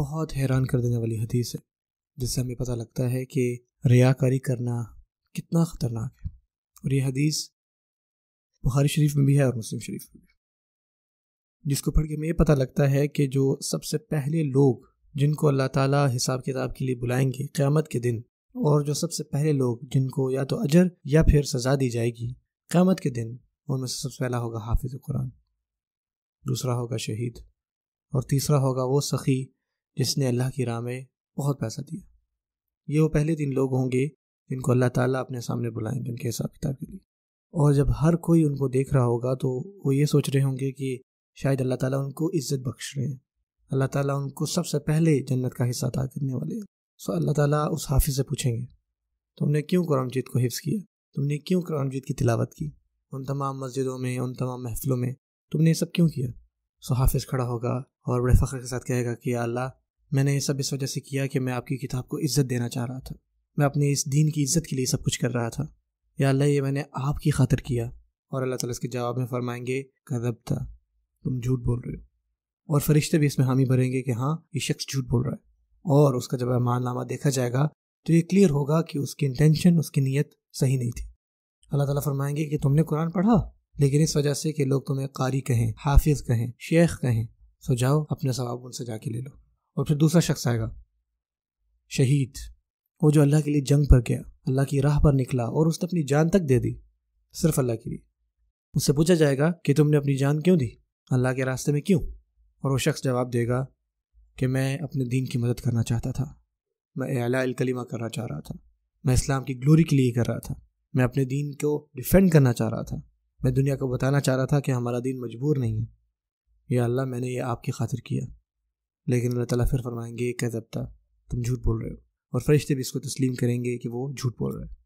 बहुत हैरान कर देने वाली हदीस है जिससे हमें पता लगता है कि रियाकारी करना कितना ख़तरनाक है और यह हदीस बुखारी शरीफ में भी है और मुस्लिम शरीफ में भी जिसको पढ़ के हमें ये पता लगता है कि जो सबसे पहले लोग जिनको अल्लाह ताला हिसाब किताब के लिए बुलाएंगे क़्यामत के दिन और जो सबसे पहले लोग जिनको या तो अजर या फिर सज़ा दी जाएगी क़्यामत के दिन उनमें से सबसे पहला होगा हाफिज़ कुरान दूसरा होगा शहीद और तीसरा होगा वो सखी जिसने अल्लाह की राह में बहुत पैसा दिया ये वो पहले दिन लोग होंगे जिनको अल्लाह ताला अपने सामने बुलाएंगे उनके हिसाब किताब के लिए और जब हर कोई उनको देख रहा होगा तो वो ये सोच रहे होंगे कि शायद अल्लाह ताला उनको इज्जत बख्श रहे हैं अल्लाह ताला उनको सबसे पहले जन्नत का हिस्सा अदा करने वाले हैं सो अल्लाह ताला उस हाफिज़ से पूछेंगे तुमने क्यों कुरान मजीद को हिफ्स किया तुमने क्यों कुरान मजीद की तिलावत की उन तमाम मस्जिदों में उन तमाम महफिलों में तुमने ये सब क्यों किया सो हाफिज़ खड़ा होगा और बड़े फ़ख्र के साथ कहेगा कि अल्लाह मैंने ये सब इस वजह से किया कि मैं आपकी किताब को इज्जत देना चाह रहा था मैं अपने इस दीन की इज्जत के लिए सब कुछ कर रहा था या अल्लाह ये मैंने आपकी खातिर किया और अल्लाह ताला इसके जवाब में फरमाएंगे कदब था तुम झूठ बोल रहे हो और फरिश्ते भी इसमें हामी भरेंगे कि हाँ ये शख्स झूठ बोल रहा है और उसका जब अमाननामा देखा जाएगा तो ये क्लियर होगा कि उसकी इंटेंशन उसकी नीयत सही नहीं थी अल्लाह ताला फरमाएंगे कि तुमने कुरान पढ़ा लेकिन इस वजह से कि लोग तुम्हें कारी कहें हाफिज कहें शेख कहें सो जाओ अपने सवाब उनसे जाके ले लो और फिर दूसरा शख्स आएगा शहीद वो जो अल्लाह के लिए जंग पर गया अल्लाह की राह पर निकला और उसने अपनी जान तक दे दी सिर्फ अल्लाह के लिए उससे पूछा जाएगा कि तुमने अपनी जान क्यों दी अल्लाह के रास्ते में क्यों और वो शख्स जवाब देगा कि मैं अपने दीन की मदद करना चाहता था मैं एला कलीमा करना चाह रहा था मैं इस्लाम की ग्लोरी के लिए कर रहा था मैं अपने दीन को डिफेंड करना चाह रहा था मैं दुनिया को बताना चाह रहा था कि हमारा दीन मजबूर नहीं है या अल्लाह मैंने ये आपकी खातिर किया लेकिन अल्लाह ताला फिर फरमाएंगे क्या जबता तुम झूठ बोल रहे हो और फरिश्ते भी इसको तस्लीम करेंगे कि वो झूठ बोल रहे हैं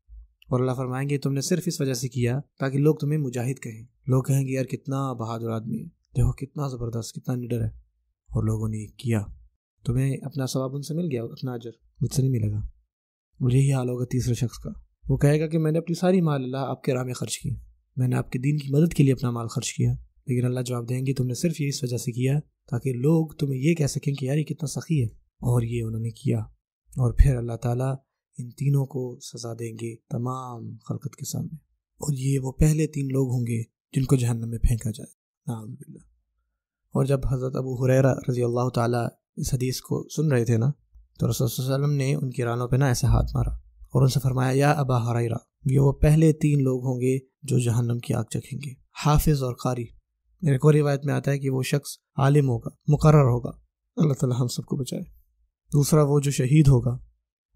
और अल्लाह फरमाएंगे तुमने सिर्फ इस वजह से किया ताकि लोग तुम्हें मुजाहिद कहें लोग कहेंगे यार कितना बहादुर आदमी है देखो कितना ज़बरदस्त कितना निडर है और लोगों ने किया तुम्हें अपना सवाब उनसे मिल गया अपना अजर मुझसे नहीं मिलेगा मुझे ही हाल होगा तीसरे शख्स का वो कहेगा कि मैंने अपनी सारी माल अल्लाह आपके राह में खर्च की मैंने आपके दीन की मदद के लिए अपना माल खर्च किया लेकिन अल्लाह जवाब देंगे तुमने सिर्फ ये इस वजह से किया ताकि लोग तुम्हें ये कह सकें कि यार ये कितना सखी है और ये उन्होंने किया और फिर अल्लाह ताला इन तीनों को सज़ा देंगे तमाम खलकत के सामने और ये वो पहले तीन लोग होंगे जिनको जहन्नम में फेंका जाए नाबिल्ला और जब हज़रत अबू हुररा रज़ी अल्लाह ताली इस हदीस को सुन रहे थे ना तो रसोल्लम ने उनकी रानों पर ना ऐसे हाथ मारा और उनसे फरमाया या अबा हरा ये वो पहले तीन लोग होंगे जो जहन्नम की आग चखेंगे हाफिज और कारी एक और रिवायत में आता है कि वो शख्स आलिम होगा मुकर होगा अल्लाह ताला हम सबको बचाए दूसरा वो जो शहीद होगा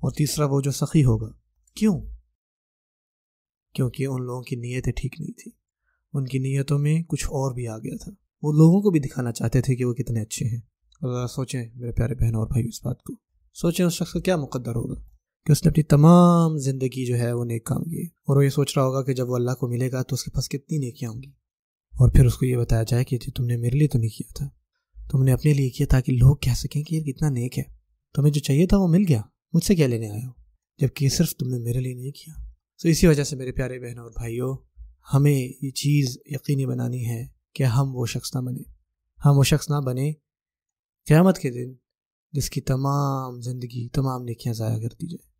और तीसरा वो जो सखी होगा क्यों क्योंकि उन लोगों की नीयतें ठीक नहीं थी उनकी नीयतों में कुछ और भी आ गया था वो लोगों को भी दिखाना चाहते थे कि वो कितने अच्छे हैं और ज़रा सोचें मेरे प्यारे बहन और भाई इस बात को सोचें उस शख्स का क्या मुकद्दर होगा कि उसने अपनी तमाम ज़िंदगी जो है वो नेक काम किए और वो ये सोच रहा होगा कि जब वो अल्लाह को मिलेगा तो उसके पास कितनी नेकियाँ होंगी और फिर उसको ये बताया जाए कि जी तुमने मेरे लिए तो नहीं किया था तुमने अपने लिए किया ताकि लोग कह सकें कि ये कितना नेक है तुम्हें जो चाहिए था वो मिल गया मुझसे क्या लेने आए हो जबकि सिर्फ तुमने मेरे लिए नहीं किया तो इसी वजह से मेरे प्यारे बहनों और भाइयों हमें ये चीज़ यकीनी बनानी है कि हम वो शख्स ना बने हम वो शख्स ना बने क़्यामत के दिन जिसकी तमाम ज़िंदगी तमाम नेकियाँ ज़ाया कर दी जाए